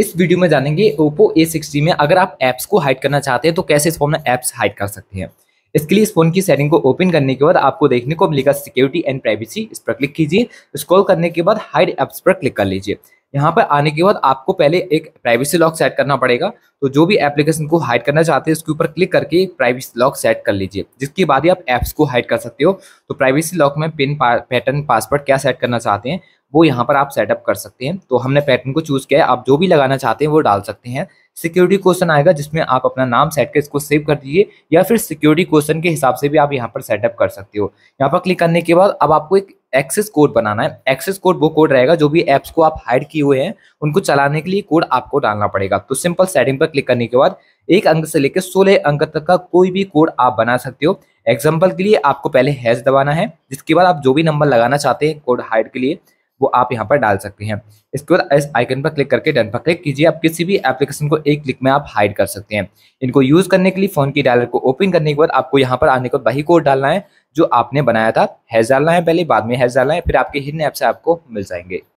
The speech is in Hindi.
इस वीडियो में जानेंगे ओप्पो ए सिक्सटी में अगर आप एप्स को हाइड करना चाहते हैं तो कैसे इस फोन में एप्स हाइड कर सकते हैं इसके लिए इस फोन की सेटिंग को ओपन करने के बाद आपको देखने को मिलेगा सिक्योरिटी एंड प्राइवेसी इस पर क्लिक कीजिए स्क्रॉल करने के बाद हाइड एप्स पर क्लिक कर लीजिए यहाँ पर आने के बाद आपको पहले एक प्राइवेसी लॉक सेट करना पड़ेगा तो जो भी एप्लीकेशन को हाइड करना चाहते हैं उसके ऊपर क्लिक करके प्राइवेसी लॉक सेट कर लीजिए जिसके बाद ही आप एप्स को हाइड कर सकते हो तो प्राइवेसी लॉक में पिन पैटर्न पासवर्ड क्या सेट करना चाहते हैं वो यहाँ पर आप सेटअप कर सकते हैं तो हमने पैटर्न को चूज़ किया है आप जो भी लगाना चाहते हैं वो डाल सकते हैं सिक्योरिटी क्वेश्चन आएगा जिसमें आप अपना नाम सेट कर इसको सेव कर दीजिए या फिर सिक्योरिटी क्वेश्चन के हिसाब से भी आप यहाँ पर सेटअप कर सकते हो यहाँ पर क्लिक करने के बाद अब आपको एक एक्सेस कोड बनाना है एक्सेस कोड वो कोड रहेगा जो भी एप्स को आप हाइड किए हुए हैं उनको चलाने के लिए कोड आपको डालना पड़ेगा तो सिंपल सेटिंग पर क्लिक करने के बाद एक अंक से लेकर सोलह अंक तक का कोई भी कोड आप बना सकते हो एग्जाम्पल के लिए आपको पहले हैज दबाना है जिसके बाद आप जो भी नंबर लगाना चाहते हैं कोड हाइड के लिए वो आप यहाँ पर डाल सकते हैं इसके बाद इस आइकन पर क्लिक करके डन पर क्लिक कीजिए आप किसी भी एप्लीकेशन को एक क्लिक में आप हाइड कर सकते हैं इनको यूज़ करने के लिए फ़ोन की डायलर को ओपन करने के बाद आपको यहाँ पर आने के बाद वही कोड डालना है जो आपने बनाया था हैज डालना है पहले बाद में हैज डालना है फिर आपके हिडन ऐप से आपको मिल जाएंगे